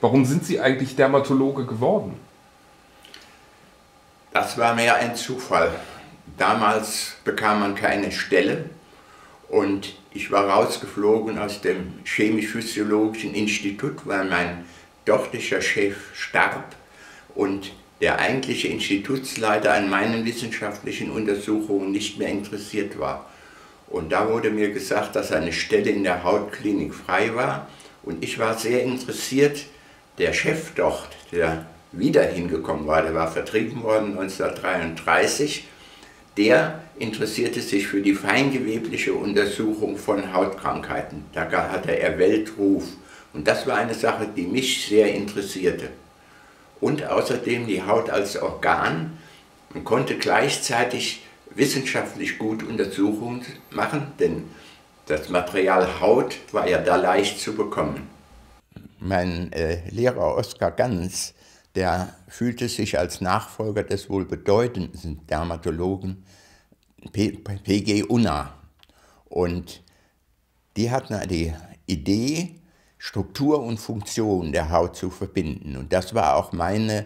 Warum sind Sie eigentlich Dermatologe geworden? Das war mehr ein Zufall. Damals bekam man keine Stelle und ich war rausgeflogen aus dem Chemisch-Physiologischen Institut, weil mein dortiger Chef starb und der eigentliche Institutsleiter an meinen wissenschaftlichen Untersuchungen nicht mehr interessiert war. Und da wurde mir gesagt, dass eine Stelle in der Hautklinik frei war. Und ich war sehr interessiert, der Chef dort, der wieder hingekommen war, der war vertrieben worden 1933, der interessierte sich für die feingewebliche Untersuchung von Hautkrankheiten. Da hatte er Weltruf. Und das war eine Sache, die mich sehr interessierte. Und außerdem die Haut als Organ. Man konnte gleichzeitig wissenschaftlich gut Untersuchungen machen, denn das Material Haut war ja da leicht zu bekommen. Mein äh, Lehrer Oskar Ganz, der fühlte sich als Nachfolger des wohl bedeutendsten Dermatologen PG Unna. Und die hatten die Idee, Struktur und Funktion der Haut zu verbinden. Und das war auch meine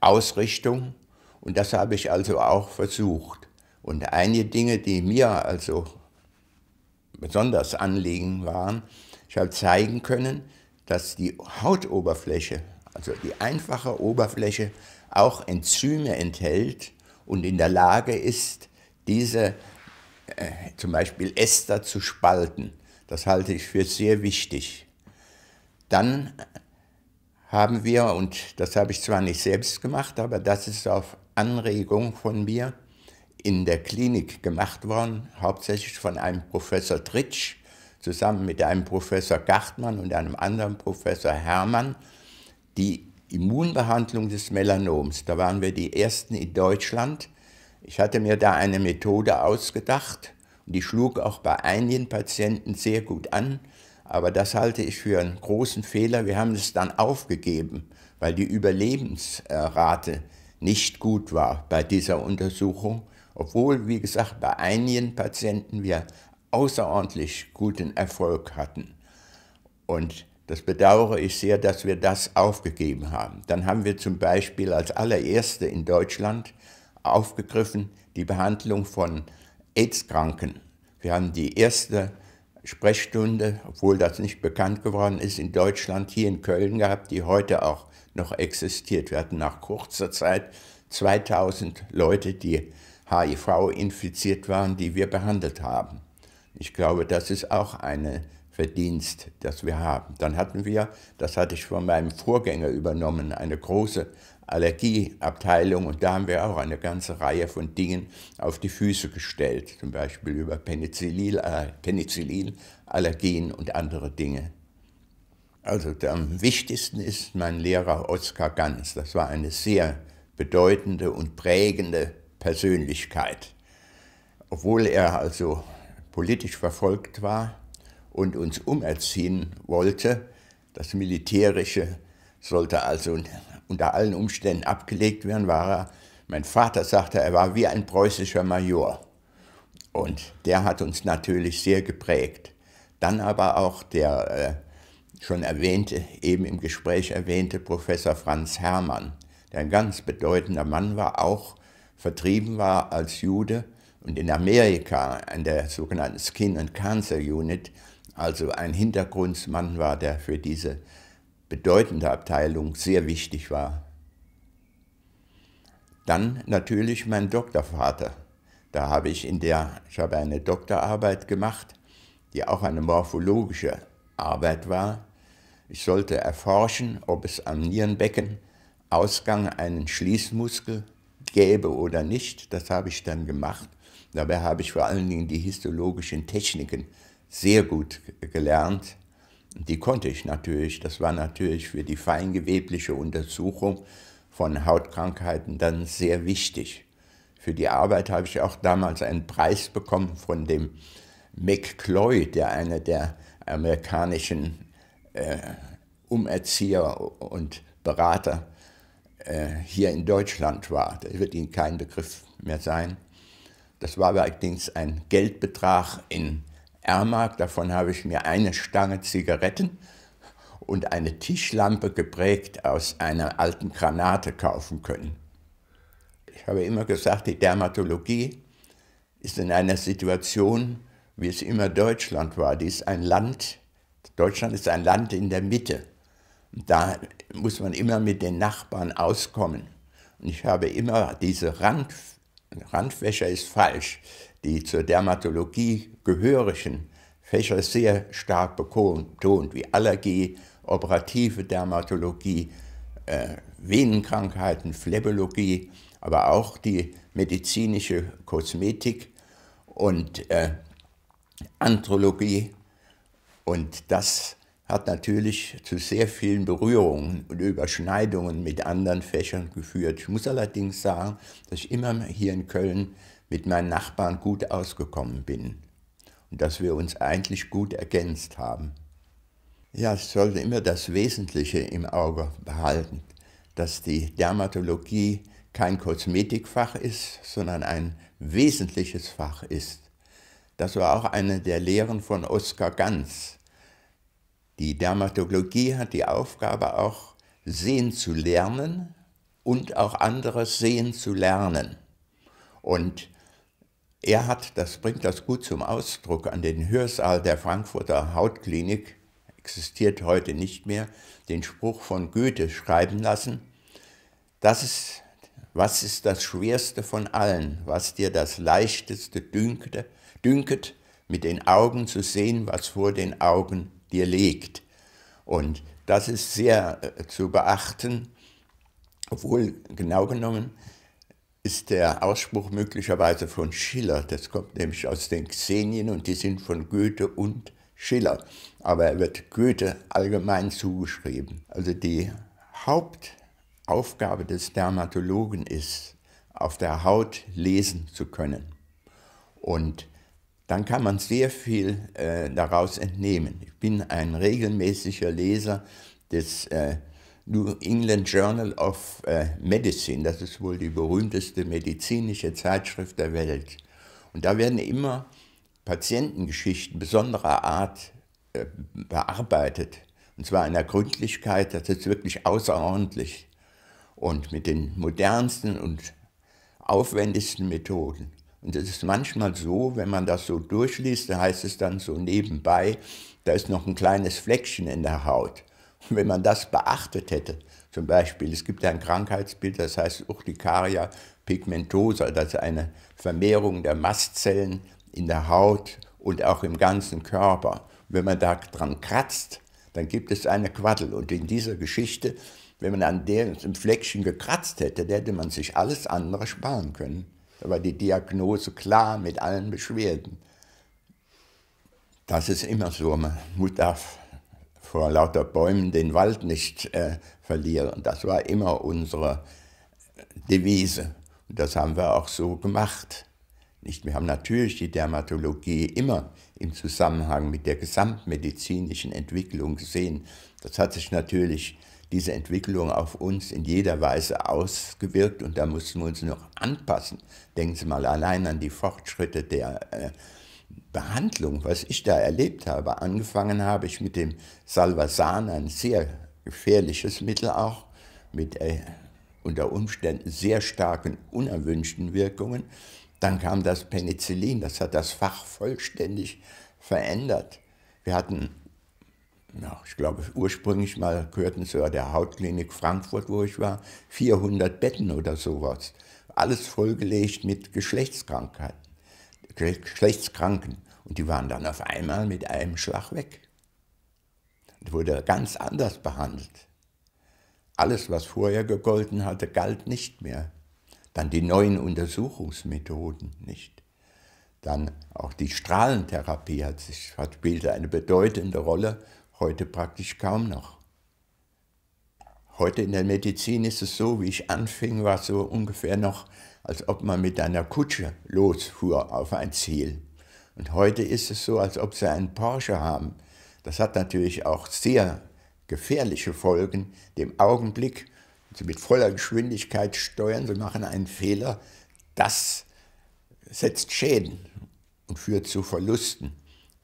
Ausrichtung und das habe ich also auch versucht. Und einige Dinge, die mir also besonders Anliegen waren, ich habe zeigen können, dass die Hautoberfläche, also die einfache Oberfläche, auch Enzyme enthält und in der Lage ist, diese äh, zum Beispiel Ester zu spalten. Das halte ich für sehr wichtig. Dann haben wir, und das habe ich zwar nicht selbst gemacht, aber das ist auf Anregung von mir in der Klinik gemacht worden, hauptsächlich von einem Professor Tritsch, zusammen mit einem Professor Gartmann und einem anderen Professor Hermann die Immunbehandlung des Melanoms. Da waren wir die Ersten in Deutschland. Ich hatte mir da eine Methode ausgedacht und die schlug auch bei einigen Patienten sehr gut an. Aber das halte ich für einen großen Fehler. Wir haben es dann aufgegeben, weil die Überlebensrate nicht gut war bei dieser Untersuchung. Obwohl, wie gesagt, bei einigen Patienten wir außerordentlich guten Erfolg hatten. Und das bedauere ich sehr, dass wir das aufgegeben haben. Dann haben wir zum Beispiel als allererste in Deutschland aufgegriffen die Behandlung von AIDS-Kranken. Wir haben die erste Sprechstunde, obwohl das nicht bekannt geworden ist, in Deutschland hier in Köln gehabt, die heute auch noch existiert. Wir hatten nach kurzer Zeit 2000 Leute, die HIV infiziert waren, die wir behandelt haben. Ich glaube, das ist auch ein Verdienst, das wir haben. Dann hatten wir, das hatte ich von meinem Vorgänger übernommen, eine große Allergieabteilung und da haben wir auch eine ganze Reihe von Dingen auf die Füße gestellt, zum Beispiel über äh, Penicillinallergien und andere Dinge. Also am wichtigsten ist mein Lehrer Oskar Ganz. Das war eine sehr bedeutende und prägende Persönlichkeit. Obwohl er also politisch verfolgt war und uns umerziehen wollte. Das Militärische sollte also unter allen Umständen abgelegt werden, war er. Mein Vater sagte, er war wie ein preußischer Major. Und der hat uns natürlich sehr geprägt. Dann aber auch der äh, schon erwähnte, eben im Gespräch erwähnte Professor Franz Hermann, der ein ganz bedeutender Mann war, auch vertrieben war als Jude und in Amerika, an der sogenannten Skin and Cancer Unit, also ein Hintergrundsmann war, der für diese bedeutende Abteilung sehr wichtig war. Dann natürlich mein Doktorvater. Da habe ich in der, ich habe eine Doktorarbeit gemacht, die auch eine morphologische Arbeit war. Ich sollte erforschen, ob es am Nierenbecken Ausgang einen Schließmuskel gäbe oder nicht. Das habe ich dann gemacht. Dabei habe ich vor allen Dingen die histologischen Techniken sehr gut gelernt. Die konnte ich natürlich. Das war natürlich für die feingewebliche Untersuchung von Hautkrankheiten dann sehr wichtig. Für die Arbeit habe ich auch damals einen Preis bekommen von dem McCloy, der einer der amerikanischen äh, Umerzieher und Berater äh, hier in Deutschland war. Da wird Ihnen kein Begriff mehr sein. Das war allerdings ein Geldbetrag in Ermark. Davon habe ich mir eine Stange Zigaretten und eine Tischlampe geprägt aus einer alten Granate kaufen können. Ich habe immer gesagt, die Dermatologie ist in einer Situation, wie es immer Deutschland war. Die ist ein Land, Deutschland ist ein Land in der Mitte. da muss man immer mit den Nachbarn auskommen. Und ich habe immer diese Rand, Randfächer ist falsch. Die zur Dermatologie gehörigen Fächer sehr stark betont, wie Allergie, operative Dermatologie, äh, Venenkrankheiten, Phlebologie, aber auch die medizinische Kosmetik und äh, Anthrologie. Und das ist hat natürlich zu sehr vielen Berührungen und Überschneidungen mit anderen Fächern geführt. Ich muss allerdings sagen, dass ich immer hier in Köln mit meinen Nachbarn gut ausgekommen bin und dass wir uns eigentlich gut ergänzt haben. Ja, ich sollte immer das Wesentliche im Auge behalten, dass die Dermatologie kein Kosmetikfach ist, sondern ein wesentliches Fach ist. Das war auch eine der Lehren von Oskar Ganz die Dermatologie hat die Aufgabe, auch sehen zu lernen und auch anderes sehen zu lernen. Und er hat, das bringt das gut zum Ausdruck, an den Hörsaal der Frankfurter Hautklinik, existiert heute nicht mehr, den Spruch von Goethe schreiben lassen, das ist, was ist das Schwerste von allen, was dir das Leichteste dünkte, dünket, mit den Augen zu sehen, was vor den Augen dir legt. Und das ist sehr äh, zu beachten, obwohl genau genommen ist der Ausspruch möglicherweise von Schiller. Das kommt nämlich aus den Xenien und die sind von Goethe und Schiller. Aber er wird Goethe allgemein zugeschrieben. Also die Hauptaufgabe des Dermatologen ist, auf der Haut lesen zu können. Und dann kann man sehr viel äh, daraus entnehmen. Ich bin ein regelmäßiger Leser des äh, New England Journal of äh, Medicine, das ist wohl die berühmteste medizinische Zeitschrift der Welt. Und da werden immer Patientengeschichten besonderer Art äh, bearbeitet. Und zwar in der Gründlichkeit, das ist wirklich außerordentlich. Und mit den modernsten und aufwendigsten Methoden. Und es ist manchmal so, wenn man das so durchliest, dann heißt es dann so nebenbei, da ist noch ein kleines Fleckchen in der Haut. Und wenn man das beachtet hätte, zum Beispiel, es gibt ein Krankheitsbild, das heißt Urticaria pigmentosa, das ist eine Vermehrung der Mastzellen in der Haut und auch im ganzen Körper. Und wenn man da dran kratzt, dann gibt es eine Quaddel. Und in dieser Geschichte, wenn man an dem Fleckchen gekratzt hätte, hätte man sich alles andere sparen können. Da war die Diagnose klar mit allen Beschwerden. Das ist immer so. Man darf vor lauter Bäumen den Wald nicht äh, verlieren. Und das war immer unsere Devise. Und das haben wir auch so gemacht. Nicht? Wir haben natürlich die Dermatologie immer im Zusammenhang mit der gesamtmedizinischen Entwicklung gesehen. Das hat sich natürlich diese Entwicklung auf uns in jeder Weise ausgewirkt und da mussten wir uns noch anpassen. Denken Sie mal allein an die Fortschritte der äh, Behandlung, was ich da erlebt habe. Angefangen habe ich mit dem Salvasan, ein sehr gefährliches Mittel auch, mit äh, unter Umständen sehr starken unerwünschten Wirkungen. Dann kam das Penicillin, das hat das Fach vollständig verändert. Wir hatten ja, ich glaube, ursprünglich mal gehörten zu der Hautklinik Frankfurt, wo ich war, 400 Betten oder sowas. Alles vollgelegt mit Geschlechtskrankheiten, Geschlechtskranken. Und die waren dann auf einmal mit einem Schlag weg. Und wurde ganz anders behandelt. Alles, was vorher gegolten hatte, galt nicht mehr. Dann die neuen Untersuchungsmethoden nicht. Dann auch die Strahlentherapie hat, sich, hat spielte eine bedeutende Rolle heute praktisch kaum noch. Heute in der Medizin ist es so, wie ich anfing, war es so ungefähr noch, als ob man mit einer Kutsche losfuhr auf ein Ziel. Und heute ist es so, als ob sie einen Porsche haben. Das hat natürlich auch sehr gefährliche Folgen. Dem Augenblick, wenn sie mit voller Geschwindigkeit steuern, sie machen einen Fehler, das setzt Schäden und führt zu Verlusten.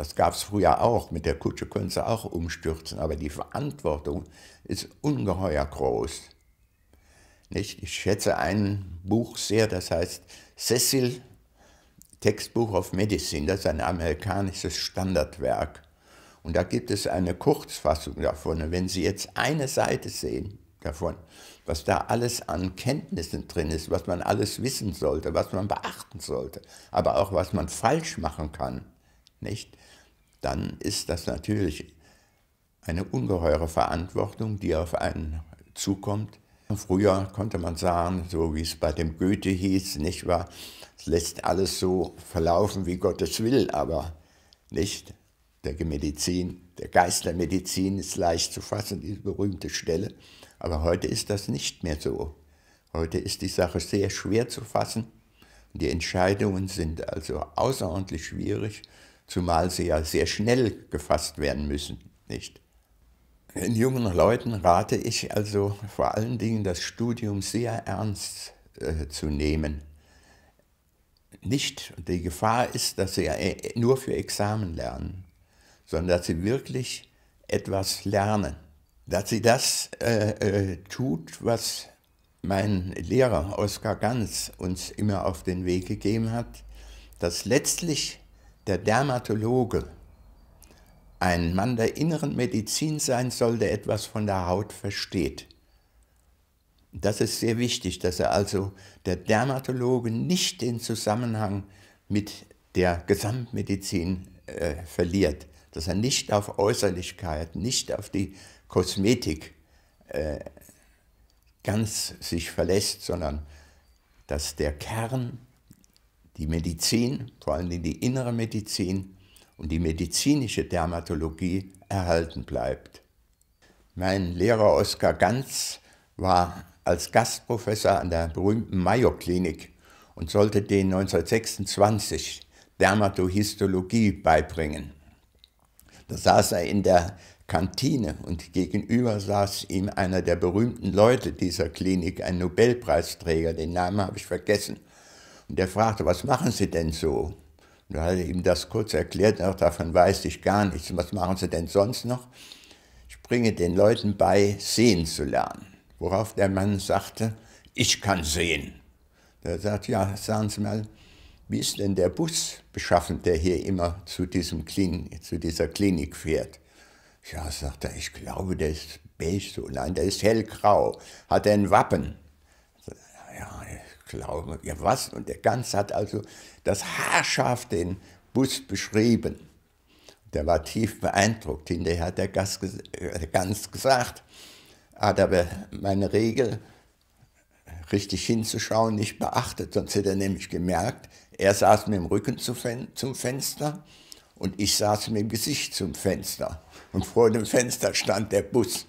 Das gab es früher auch, mit der Kutsche können sie auch umstürzen, aber die Verantwortung ist ungeheuer groß. Nicht? Ich schätze ein Buch sehr, das heißt Cecil, Textbuch of Medicine, das ist ein amerikanisches Standardwerk. Und da gibt es eine Kurzfassung davon. Und wenn Sie jetzt eine Seite sehen davon, was da alles an Kenntnissen drin ist, was man alles wissen sollte, was man beachten sollte, aber auch was man falsch machen kann, nicht? dann ist das natürlich eine ungeheure Verantwortung, die auf einen zukommt. Früher konnte man sagen, so wie es bei dem Goethe hieß, nicht wahr, es lässt alles so verlaufen, wie Gott es will, aber nicht der Medizin, der Geist der Medizin ist leicht zu fassen, diese berühmte Stelle. Aber heute ist das nicht mehr so. Heute ist die Sache sehr schwer zu fassen. Die Entscheidungen sind also außerordentlich schwierig zumal sie ja sehr schnell gefasst werden müssen, nicht? Den jungen Leuten rate ich also vor allen Dingen das Studium sehr ernst äh, zu nehmen. Nicht die Gefahr ist, dass sie äh, nur für Examen lernen, sondern dass sie wirklich etwas lernen. Dass sie das äh, äh, tut, was mein Lehrer Oskar Ganz uns immer auf den Weg gegeben hat, dass letztlich der Dermatologe, ein Mann der inneren Medizin sein soll, der etwas von der Haut versteht. Das ist sehr wichtig, dass er also der Dermatologe nicht den Zusammenhang mit der Gesamtmedizin äh, verliert, dass er nicht auf Äußerlichkeit, nicht auf die Kosmetik äh, ganz sich verlässt, sondern dass der Kern die Medizin, vor allem die innere Medizin und die medizinische Dermatologie erhalten bleibt. Mein Lehrer Oskar Ganz war als Gastprofessor an der berühmten Mayo-Klinik und sollte den 1926 Dermatohistologie beibringen. Da saß er in der Kantine und gegenüber saß ihm einer der berühmten Leute dieser Klinik, ein Nobelpreisträger, den Namen habe ich vergessen. Und er fragte, was machen Sie denn so? Und da hat er ihm das kurz erklärt, auch davon weiß ich gar nichts. Was machen Sie denn sonst noch? Ich bringe den Leuten bei, sehen zu lernen. Worauf der Mann sagte, ich kann sehen. Er sagt, ja, sagen Sie mal, wie ist denn der Bus beschaffen, der hier immer zu, diesem Klinik, zu dieser Klinik fährt? Ja, sagt er, ich glaube, der ist beige so. Nein, der ist hellgrau. Hat er ein Wappen? Ja, glaube, ja was? Und der Ganz hat also das haarscharf den Bus beschrieben. Der war tief beeindruckt. Hinterher hat der, Gast, äh, der Ganz gesagt, hat ah, aber meine Regel, richtig hinzuschauen, nicht beachtet. Sonst hätte er nämlich gemerkt, er saß mit dem Rücken zu zum Fenster und ich saß mit dem Gesicht zum Fenster. Und vor dem Fenster stand der Bus.